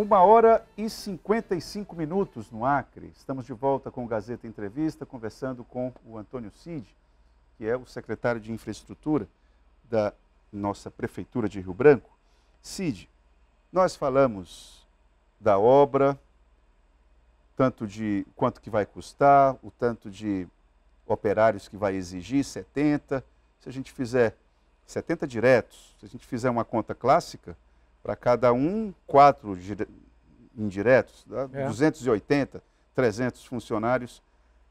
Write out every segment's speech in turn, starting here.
Uma hora e 55 minutos no Acre. Estamos de volta com o Gazeta Entrevista, conversando com o Antônio Cid, que é o secretário de Infraestrutura da nossa Prefeitura de Rio Branco. Cid, nós falamos da obra, tanto de quanto que vai custar, o tanto de operários que vai exigir, 70. Se a gente fizer 70 diretos, se a gente fizer uma conta clássica, para cada um, quatro indiretos, tá? é. 280, 300 funcionários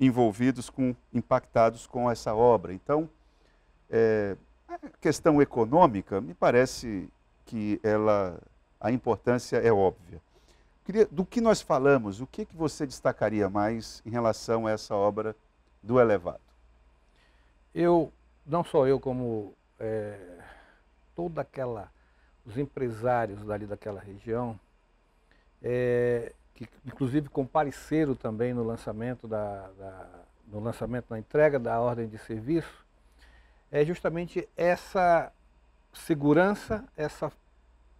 envolvidos, com, impactados com essa obra. Então, é, a questão econômica, me parece que ela, a importância é óbvia. Queria, do que nós falamos, o que, que você destacaria mais em relação a essa obra do Elevado? Eu, não só eu, como é, toda aquela os empresários dali daquela região, é, que inclusive compareceram também no lançamento da, da, no lançamento, na entrega da ordem de serviço, é justamente essa segurança, essa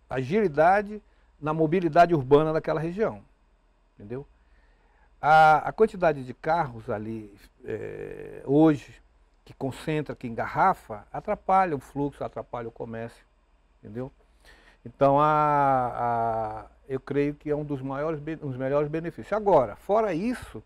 agilidade na mobilidade urbana daquela região. Entendeu? A, a quantidade de carros ali é, hoje que concentra, que engarrafa, atrapalha o fluxo, atrapalha o comércio. Entendeu? Então, a, a, eu creio que é um dos, maiores, um dos melhores benefícios. Agora, fora isso,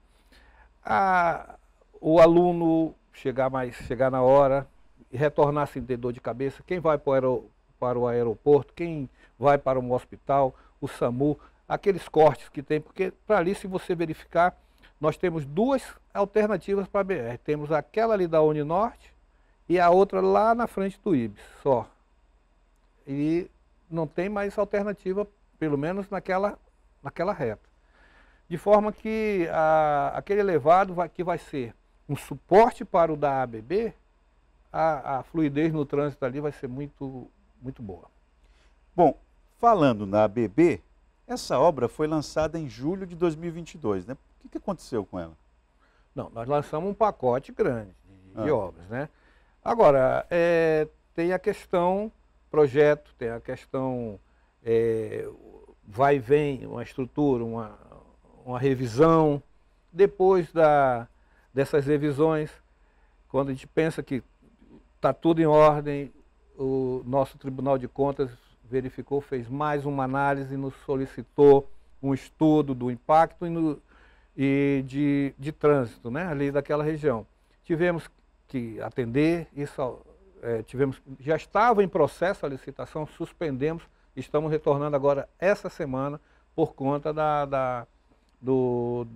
a, o aluno chegar mais, chegar na hora, retornar sem ter dor de cabeça, quem vai para o, para o aeroporto, quem vai para um hospital, o SAMU, aqueles cortes que tem, porque para ali, se você verificar, nós temos duas alternativas para a BR. Temos aquela ali da Uninorte e a outra lá na frente do IBS, só. E não tem mais alternativa, pelo menos naquela, naquela reta. De forma que a, aquele elevado vai, que vai ser um suporte para o da ABB, a, a fluidez no trânsito ali vai ser muito, muito boa. Bom, falando na ABB, essa obra foi lançada em julho de 2022, né? O que, aconteceu com ela? Não, nós lançamos um pacote grande de, ah. obras, né? Agora, é, tem a questão projeto, tem a questão é, vai e vem, uma estrutura, uma, uma revisão. Depois da, dessas revisões, quando a gente pensa que está tudo em ordem, o nosso Tribunal de Contas verificou, fez mais uma análise, nos solicitou um estudo do impacto e, no, e de, de trânsito né, ali daquela região. Tivemos que atender, isso é, tivemos, já estava em processo a licitação, suspendemos, estamos retornando agora essa semana por conta da, da, do,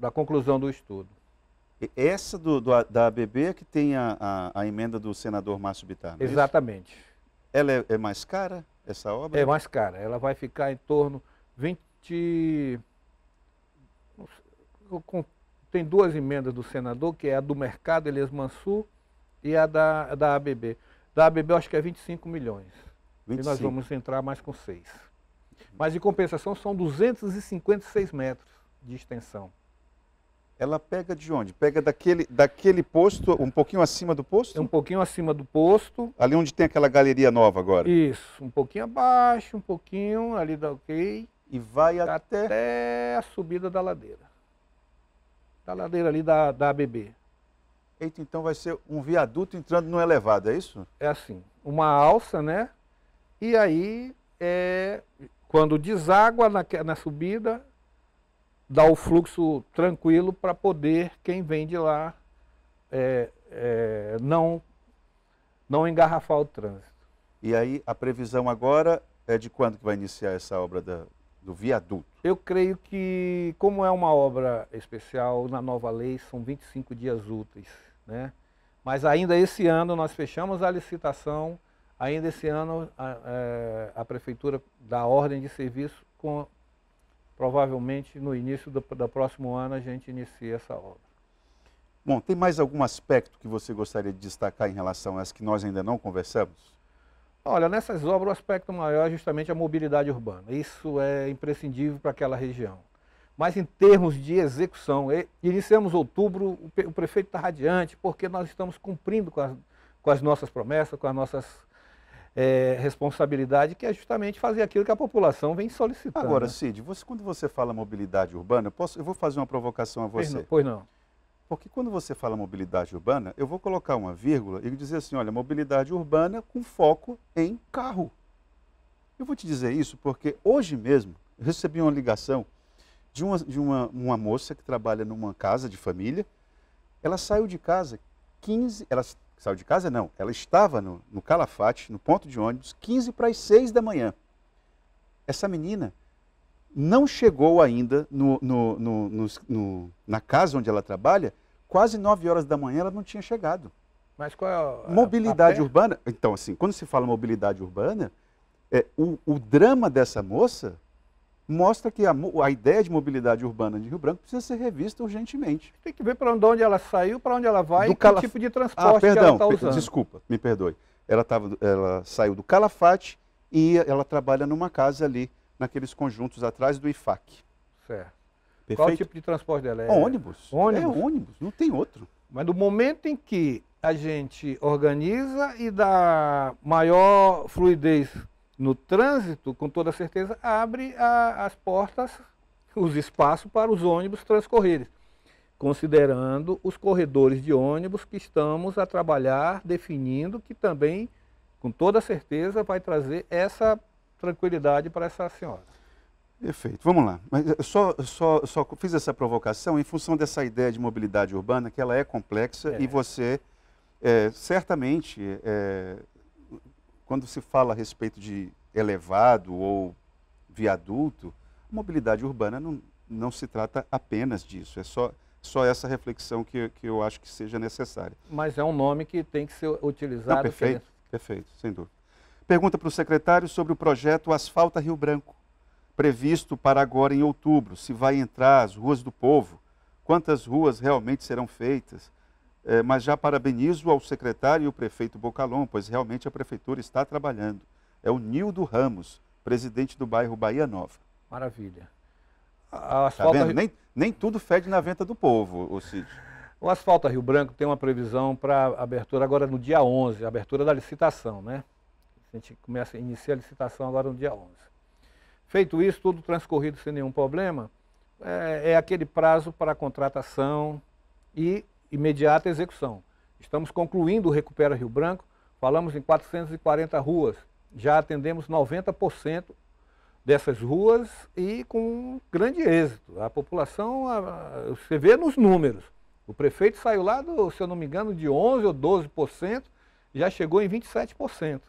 da conclusão do estudo. Essa do, do da ABB é que tem a, a, a, emenda do senador Márcio Bittar, é Exatamente. Isso? Ela é, é, mais cara, essa obra? É mais cara. Ela vai ficar em torno 20... Tem duas emendas do senador, que é a do mercado Elias Mansur e a da, da ABB. Da ABB eu acho que é 25 milhões. 25. E nós vamos entrar mais com 6. Mas, em compensação, são 256 metros de extensão. Ela pega de onde? Pega daquele, daquele posto, um pouquinho acima do posto? É um pouquinho acima do posto. Ali onde tem aquela galeria nova agora? Isso, um pouquinho abaixo, um pouquinho ali da OK. E vai até... até a subida da ladeira. Da ladeira ali da, da ABB. Eita, então vai ser um viaduto entrando no elevado, é isso? É assim, uma alça, né? E aí, é, quando deságua na, na subida, dá o fluxo tranquilo para poder quem vem de lá é, é, não, não engarrafar o trânsito. E aí, a previsão agora é de quando que vai iniciar essa obra da, do viaduto? Eu creio que, como é uma obra especial, na nova lei são 25 dias úteis. Né? Mas ainda esse ano nós fechamos a licitação, ainda esse ano a, é, a Prefeitura dá ordem de serviço, com, provavelmente no início do, do próximo ano a gente inicia essa obra. Bom, tem mais algum aspecto que você gostaria de destacar em relação às que nós ainda não conversamos? Olha, nessas obras o aspecto maior é justamente a mobilidade urbana. Isso é imprescindível para aquela região mas em termos de execução, iniciamos outubro, o prefeito está radiante, porque nós estamos cumprindo com as, com as nossas promessas, com as nossas é, responsabilidades, que é justamente fazer aquilo que a população vem solicitando. Agora, né? Cid, você, quando você fala mobilidade urbana, eu, posso, eu vou fazer uma provocação a você. Pois não, Porque quando você fala mobilidade urbana, eu vou colocar uma vírgula e dizer assim, olha, mobilidade urbana com foco em carro. Eu vou te dizer isso porque hoje mesmo eu recebi uma ligação de, uma, de uma, uma moça que trabalha numa casa de família. Ela saiu de casa 15. Ela saiu de casa, não. Ela estava no, no Calafate, no ponto de ônibus, 15 para as 6 da manhã. Essa menina não chegou ainda no, no, no, na casa onde ela trabalha, quase 9 horas da manhã ela não tinha chegado. Mas qual é a, Mobilidade a urbana. Então, assim, quando se fala mobilidade urbana, é, o, o drama dessa moça mostra que a, a, ideia de mobilidade urbana de Rio Branco precisa ser revista urgentemente. Tem que ver para onde ela saiu, para onde ela vai do e calaf... que tipo de ah, transporte ah, perdão, ela está usando. Desculpa, me perdoe. Ela, tava, ela saiu do Calafate e ela trabalha numa casa ali, naqueles conjuntos atrás do IFAC. Certo. Perfeito? Qual tipo de transporte dela? É ônibus. É ônibus? É ônibus, não tem outro. Mas no momento em que a gente organiza e dá maior fluidez no trânsito, com toda certeza, abre a, as portas, os espaços para os ônibus transcorrerem, considerando os corredores de ônibus que estamos a trabalhar, definindo que também, com toda certeza, vai trazer essa tranquilidade para essa senhora. Perfeito. Vamos lá. Mas eh, só, só, só fiz essa provocação em função dessa ideia de mobilidade urbana, que ela é complexa é. e você é, certamente é, quando se fala a respeito de elevado ou viaduto, mobilidade urbana não, não se trata apenas disso, é só, só essa reflexão que, que eu acho que seja necessária. Mas é um nome que tem que ser utilizado. Não, perfeito, que... perfeito, sem dúvida. Pergunta para o secretário sobre o projeto Asfalta Rio Branco, previsto para agora em outubro, se vai entrar as ruas do povo, quantas ruas realmente serão feitas, eh, mas já parabenizo ao secretário e o prefeito Bocalon, pois realmente a prefeitura está trabalhando. É o Nildo Ramos, presidente do bairro Bahia Nova. Maravilha. Tá asfalto... Tá nem, nem, tudo fede na venta do povo, o Cid. O asfalto Rio Branco tem uma previsão para abertura agora no dia 11, abertura da licitação, né? A gente começa, inicia a licitação agora no dia 11. Feito isso, tudo transcorrido sem nenhum problema, é, é aquele prazo para a contratação e imediata execução. Estamos concluindo o Recupera Rio Branco, falamos em 440 ruas, já atendemos 90% dessas ruas e com grande êxito. A população, a, você vê nos números, o prefeito saiu lá, do, se eu não me engano, de 11% ou 12%, já chegou em 27%. Não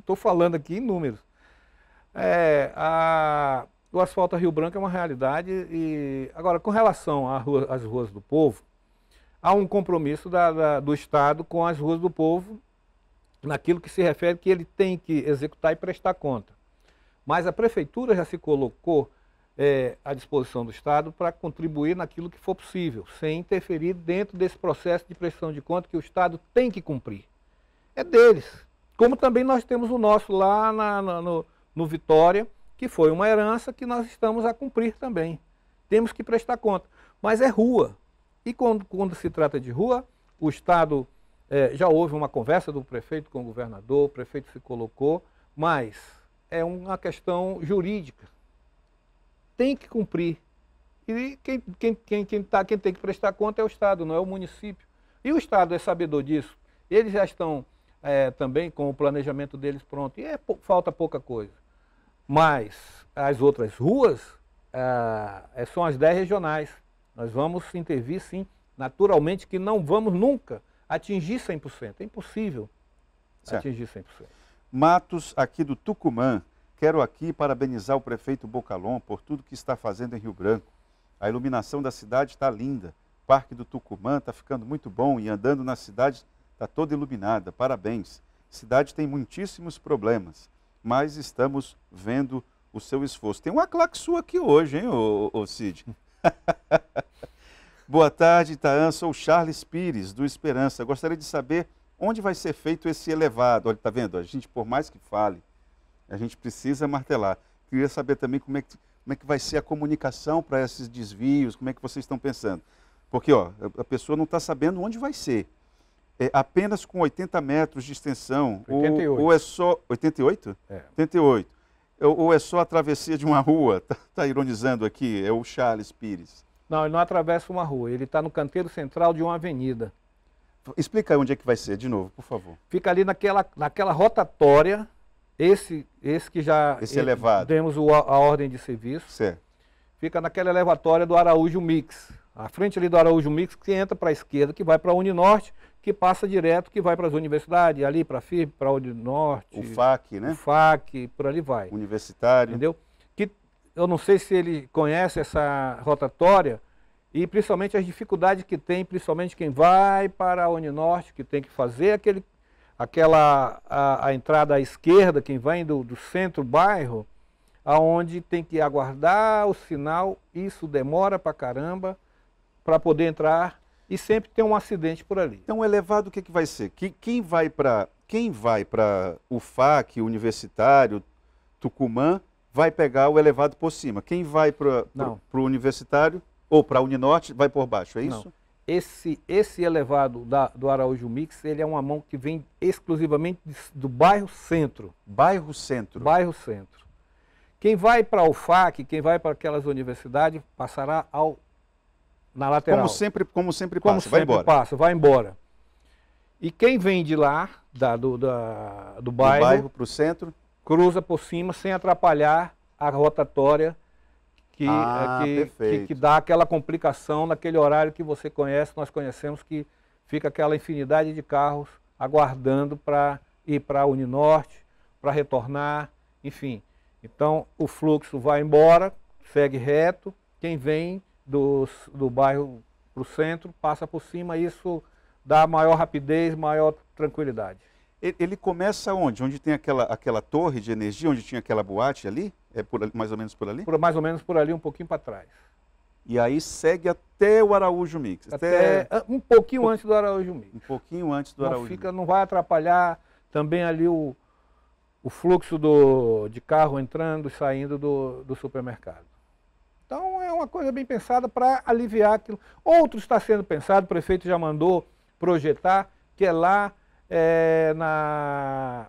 estou falando aqui em números. É, a, do asfalto a Rio Branco é uma realidade. E agora, com relação rua, às ruas do povo, há um compromisso da, da, do Estado com as ruas do povo naquilo que se refere que ele tem que executar e prestar conta. Mas a prefeitura já se colocou é, à disposição do Estado para contribuir naquilo que for possível, sem interferir dentro desse processo de prestação de conta que o Estado tem que cumprir. É deles. Como também nós temos o nosso lá na, na, no, no Vitória, que foi uma herança que nós estamos a cumprir também. Temos que prestar conta. Mas é rua. E quando, quando se trata de rua, o Estado. É, já houve uma conversa do prefeito com o governador, o prefeito se colocou, mas é uma questão jurídica. Tem que cumprir. E quem, quem, quem, quem, tá, quem tem que prestar conta é o Estado, não é o município. E o Estado é sabedor disso. Eles já estão é, também com o planejamento deles pronto. E é, falta pouca coisa. Mas as outras ruas ah, eh, são as 10 regionais. Nós vamos intervir, sim, naturalmente, que não vamos nunca atingir 100%. É impossível certo. atingir 100%. Matos, aqui do Tucumã, quero aqui parabenizar o prefeito Bocalon por tudo que está fazendo em Rio Branco. A iluminação da cidade está linda. O Parque do Tucumã está ficando muito bom e andando na cidade está toda iluminada. Parabéns. A cidade tem muitíssimos problemas mas estamos vendo o seu esforço. Tem uma sua aqui hoje, hein, ô, ô Cid? Boa tarde, Itaan. Sou Charles Pires, do Esperança. Gostaria de saber onde vai ser feito esse elevado. Olha, tá vendo? A gente, por mais que fale, a gente precisa martelar. Queria saber também como é que, como é que vai ser a comunicação para esses desvios, como é que vocês estão pensando. Porque ó, a pessoa não está sabendo onde vai ser é apenas com 80 metros de extensão. 88. Ou, ou é só. 88? É. 88. Ou, ou é só a travessia de uma rua? Está tá ironizando aqui, é o Charles Pires. Não, ele não atravessa uma rua, ele está no canteiro central de uma avenida. Explica onde é que vai ser, de novo, por favor. Fica ali naquela, naquela rotatória, esse, esse que já esse é, elevado. demos o, a ordem de serviço. Certo. Fica naquela elevatória do Araújo Mix, a frente ali do Araújo Mix, que entra para a esquerda, que vai para a Uninorte, que passa direto, que vai para as universidades, ali para a FIB, para a Norte. O FAC, né? O FAC, por ali vai. Universitário. Entendeu? Que eu não sei se ele conhece essa rotatória e principalmente as dificuldades que tem, principalmente quem vai para a Uninorte, que tem que fazer aquele, aquela a, a entrada à esquerda, quem vem do, do centro-bairro, aonde tem que aguardar o sinal, isso demora para caramba, para poder entrar e sempre tem um acidente por ali. Então, o elevado o que, que vai ser? Que, quem vai para quem vai para o FAC, Universitário, Tucumã, vai pegar o elevado por cima. Quem vai para o Universitário ou para a Uninorte vai por baixo, é isso? Não. Esse, esse elevado da, do Araújo Mix, ele é uma mão que vem exclusivamente do bairro centro. Bairro centro? Bairro centro. Quem vai para o FAC, quem vai para aquelas universidades, passará ao na lateral. Como sempre, como sempre como passa, sempre vai embora. passa, vai embora. E quem vem de lá, da, do, da, do bairro, do bairro para o centro, cruza por cima sem atrapalhar a rotatória que, é ah, que, que, que, dá aquela complicação naquele horário que você conhece, nós conhecemos que fica aquela infinidade de carros aguardando para ir para a Uninorte, para retornar, enfim. Então o fluxo vai embora, segue reto, quem vem do, do bairro para o centro, passa por cima, isso dá maior rapidez, maior tranquilidade. Ele começa onde? Onde tem aquela, aquela torre de energia, onde tinha aquela boate ali? É por mais ou menos por ali? Por, mais ou menos por ali, um pouquinho para trás. E aí segue até o Araújo Mix. Até, até... Ah, um pouquinho um... antes do Araújo Mix. Um pouquinho antes do não Araújo fica, Mix. Não vai atrapalhar também ali o, o fluxo do, de carro entrando e saindo do, do supermercado. Então é uma coisa bem pensada para aliviar aquilo. Outro está sendo pensado, o prefeito já mandou projetar, que é lá é, na,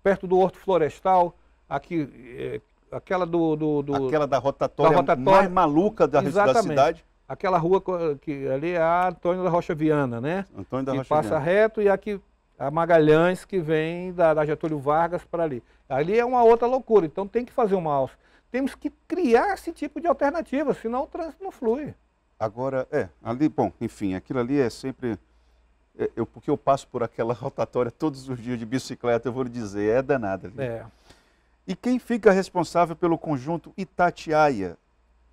perto do Horto Florestal, aqui, é, aquela do, do, do, Aquela da rotatória, da rotatória mais maluca da, da cidade aquela rua que ali é a Antônio da Rocha Viana, né? Antônio da que passa Viana. reto e é aqui a Magalhães que vem da, da Getúlio Vargas para ali. Ali é uma outra loucura, então tem que fazer uma alça. Temos que criar esse tipo de alternativa, senão o trânsito não flui. Agora, é, ali, bom, enfim, aquilo ali é sempre. É, eu, porque eu passo por aquela rotatória todos os dias de bicicleta, eu vou lhe dizer, é danada. Ali. É. E quem fica responsável pelo conjunto Itatiaia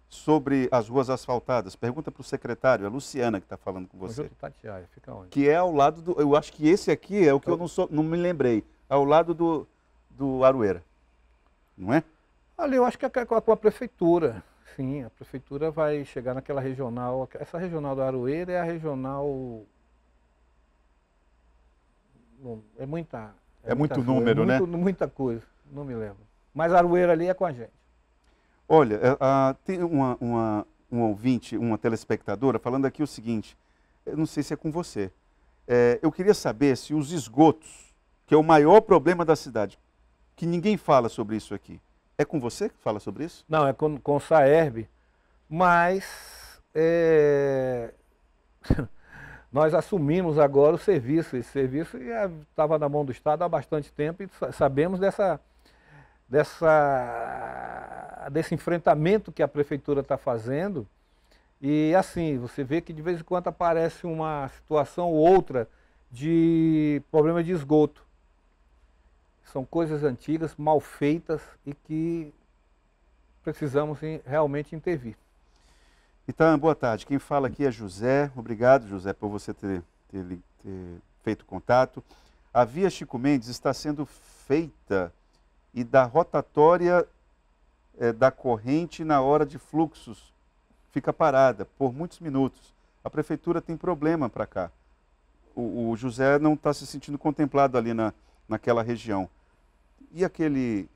sobre as ruas asfaltadas? Pergunta para o secretário, é a Luciana que está falando com você. Conjunto Itatiaia, fica onde? Que é ao lado do. Eu acho que esse aqui é o que eu, eu não, sou, não me lembrei. É ao lado do, do Aroeira. Não é? Ali eu acho que é com a, prefeitura. Sim, a prefeitura vai chegar naquela regional. Essa regional do Aroeira é a regional. é muita. É, é muito coisa, número, é muito, né? Muita coisa, não me lembro. Mas Aroeira ali é com a gente. Olha, é, tem uma, uma, um ouvinte, uma telespectadora, falando aqui o seguinte: eu não sei se é com você. É, eu queria saber se os esgotos, que é o maior problema da cidade, que ninguém fala sobre isso aqui, é com você que fala sobre isso? Não, é com, com o Saerb, mas é... nós assumimos agora o serviço. Esse serviço estava na mão do Estado há bastante tempo e sabemos dessa, dessa, desse enfrentamento que a prefeitura está fazendo. E assim, você vê que de vez em quando aparece uma situação ou outra de problema de esgoto. São coisas antigas, mal feitas e que precisamos realmente intervir. Então, boa tarde. Quem fala aqui é José. Obrigado, José, por você ter, ter, ter feito contato. A via Chico Mendes está sendo feita e da rotatória é, da corrente na hora de fluxos fica parada por muitos minutos. A prefeitura tem problema para cá. O, o, José não está se sentindo contemplado ali na, naquela região. E aquele.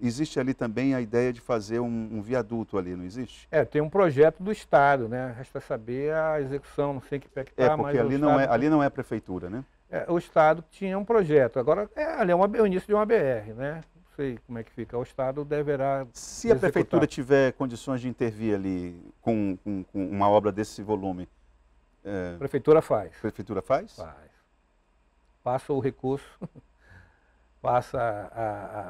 Existe ali também a ideia de fazer um, um viaduto ali, não existe? É, tem um projeto do Estado, né? Resta saber a execução, não sei que pé que É, tá, porque ali, não é, ali não é prefeitura, né? É, o Estado tinha um projeto. Agora, é, ali é, uma, é o início de uma BR, né? Não sei como é que fica. O Estado deverá. Se executar. a prefeitura tiver condições de intervir ali com, com, com uma obra desse volume. É... Prefeitura faz. Prefeitura faz? Faz. Passa o recurso. faça a,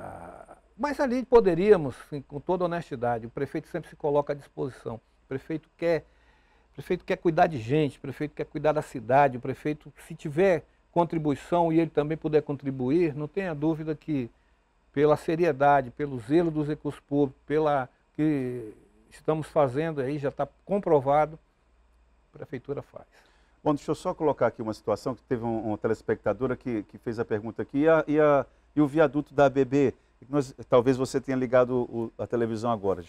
a... Mas ali poderíamos, sim, com toda honestidade, o prefeito sempre se coloca à disposição. O prefeito quer, o prefeito quer cuidar de gente, o prefeito quer cuidar da cidade, o prefeito, se tiver contribuição e ele também puder contribuir, não tenha dúvida que pela seriedade, pelo zelo dos recursos públicos, pela que estamos fazendo aí, já está comprovado, a prefeitura faz. Bom, deixa eu só colocar aqui uma situação que teve um, uma telespectadora que, que fez a pergunta aqui. E a, e a e o viaduto da ABB. Nós, talvez você tenha ligado o, a televisão agora.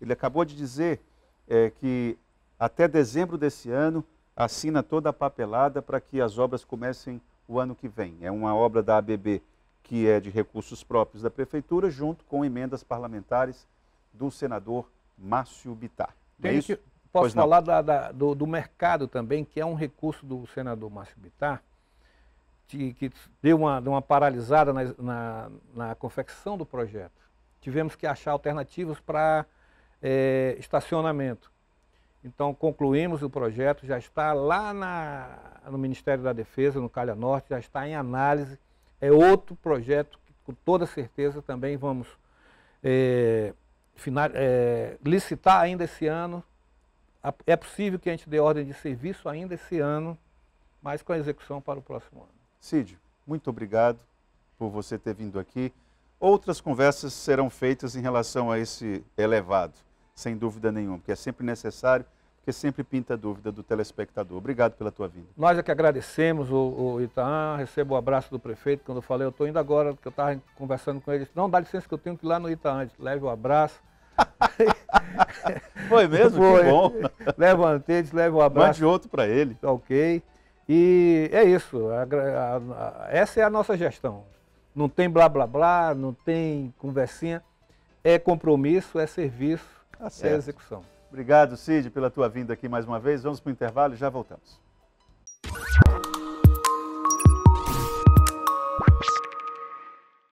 Ele acabou de dizer é, que até dezembro desse ano assina toda a papelada para que as obras comecem o ano que vem. É uma obra da ABB que é de recursos próprios da Prefeitura, junto com emendas parlamentares do senador Márcio Bittar. É posso pois falar da, da, do, do mercado também, que é um recurso do senador Márcio Bittar, que, deu uma, uma paralisada na, na, na, confecção do projeto. Tivemos que achar alternativas para é, estacionamento. Então, concluímos o projeto, já está lá na, no Ministério da Defesa, no Calha Norte, já está em análise. É outro projeto que, com toda certeza, também vamos é, final, é, licitar ainda esse ano. É possível que a gente dê ordem de serviço ainda esse ano, mas com a execução para o próximo ano. Cid, muito obrigado por você ter vindo aqui. Outras conversas serão feitas em relação a esse elevado, sem dúvida nenhuma, porque é sempre necessário, porque sempre pinta a dúvida do telespectador. Obrigado pela tua vinda. Nós é que agradecemos o, o Itaã, recebo o abraço do prefeito, quando eu falei, eu estou indo agora, que eu estava conversando com ele, disse, não, dá licença que eu tenho que ir lá no Itaan, leve o abraço. Foi mesmo? Foi. Que bom. Leva o um leva o um abraço. Mande outro para ele. Ok. E é isso, a, a, a, essa é a nossa gestão. Não tem blá blá blá, não tem conversinha. É compromisso, é serviço, tá é execução. Obrigado, Cid, pela tua vinda aqui mais uma vez. Vamos para o intervalo e já voltamos.